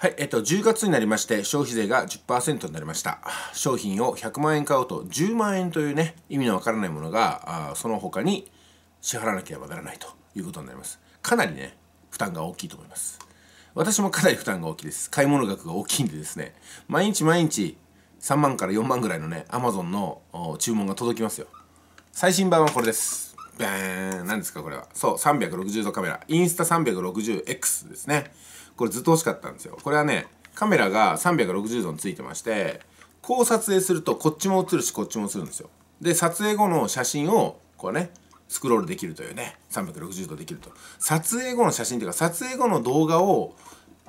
はい、えっと、10月になりまして消費税が10%になりました。商品を100万円買うと10万円というね、意味のわからないものが、あその他に支払わなければならないということになります。かなりね、負担が大きいと思います。私もかなり負担が大きいです。買い物額が大きいんでですね、毎日毎日3万から4万ぐらいのね、Amazon の注文が届きますよ。最新版はこれです。バーン何ですかこれはそう360度カメラインスタ 360X ですねこれずっと欲しかったんですよこれはねカメラが360度についてましてこう撮影するとこっちも映るしこっちも映るんですよで撮影後の写真をこうねスクロールできるというね360度できると撮影後の写真っていうか撮影後の動画を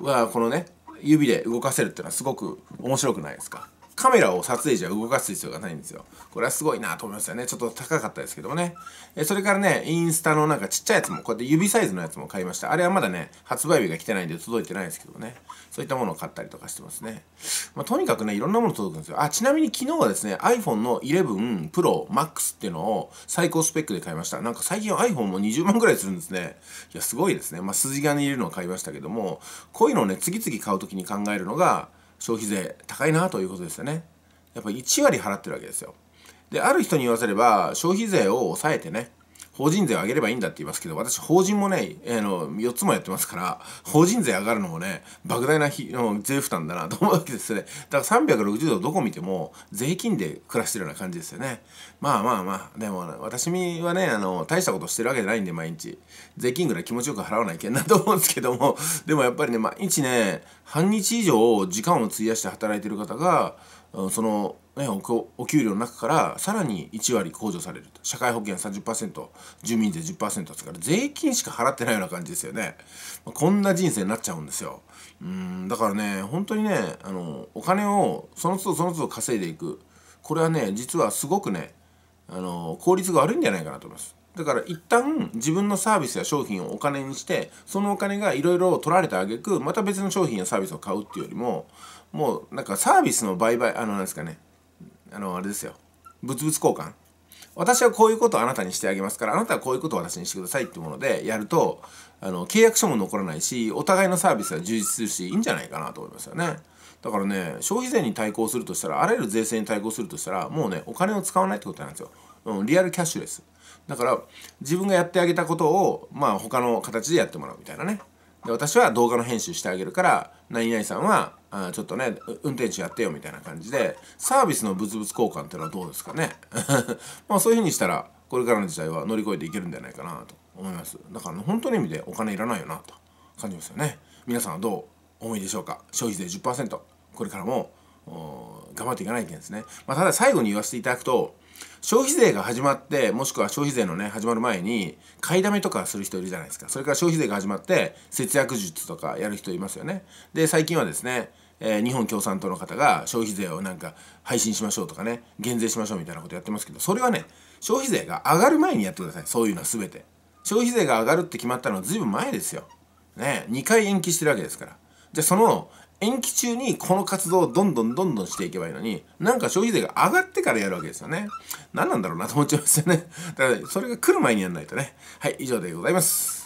はこのね指で動かせるっていうのはすごく面白くないですかカメラを撮影時は動かす必要がないんですよ。これはすごいなと思いましたね。ちょっと高かったですけどもね。えそれからね、インスタのなんかちっちゃいやつも、こうやって指サイズのやつも買いました。あれはまだね、発売日が来てないんで届いてないですけどね。そういったものを買ったりとかしてますね。まあ、とにかくね、いろんなもの届くんですよ。あ、ちなみに昨日はですね、iPhone の11 Pro Max っていうのを最高スペックで買いました。なんか最近 iPhone も20万くらいするんですね。いや、すごいですね。まあ、筋金入れるのを買いましたけども、こういうのをね、次々買うときに考えるのが、消費税高いなということですよねやっぱ1割払ってるわけですよである人に言わせれば消費税を抑えてね法人税を上げればいいんだって言いますけど、私法人もね、えー、の、4つもやってますから、法人税上がるのもね、莫大な費の税負担だなと思うわけですよね。だから360度どこ見ても、税金で暮らしてるような感じですよね。まあまあまあ、でも、私はね、あの、大したことしてるわけじゃないんで、毎日。税金ぐらい気持ちよく払わないけんなと思うんですけども、でもやっぱりね、毎日ね、半日以上時間を費やして働いてる方が、その、ね、お給料の中からさらに1割控除されると社会保険30%住民税10%ですから税金しか払ってないような感じですよね、まあ、こんな人生になっちゃうんですようんだからね本当にねあのお金をその都度その都度稼いでいくこれはね実はすごくねあの効率が悪いんじゃないかなと思いますだから一旦自分のサービスや商品をお金にしてそのお金がいろいろ取られたあげくまた別の商品やサービスを買うっていうよりももうなんかサービスの売買あのなんですかねあの、あれですよ。物々交換。私はこういうことをあなたにしてあげますから、あなたはこういうことを私にしてくださいってものでやると、あの、契約書も残らないし、お互いのサービスは充実するし、いいんじゃないかなと思いますよね。だからね、消費税に対抗するとしたら、あらゆる税制に対抗するとしたら、もうね、お金を使わないってことなんですよ。うん、リアルキャッシュレス。だから、自分がやってあげたことを、まあ、他の形でやってもらうみたいなね。で私は動画の編集してあげるから何々さんはあちょっとね運転手やってよみたいな感じでサービスの物々交換っていうのはどうですかね まあそういうふうにしたらこれからの時代は乗り越えていけるんじゃないかなと思いますだから、ね、本当の意味でお金いらないよなと感じますよね皆さんはどう思いでしょうか消費税10%これからも頑張っていかないといけないですね、まあ、ただ最後に言わせていただくと消費税が始まってもしくは消費税のね始まる前に買いだめとかする人いるじゃないですかそれから消費税が始まって節約術とかやる人いますよねで最近はですね、えー、日本共産党の方が消費税をなんか配信しましょうとかね減税しましょうみたいなことやってますけどそれはね消費税が上がる前にやってくださいそういうのは全て消費税が上がるって決まったのはずいぶん前ですよね2回延期してるわけですからじゃあその延期中にこの活動をどんどんどんどんしていけばいいのに、なんか消費税が上がってからやるわけですよね。何なんだろうなと思っちゃいますよね。だから、それが来る前にやんないとね。はい、以上でございます。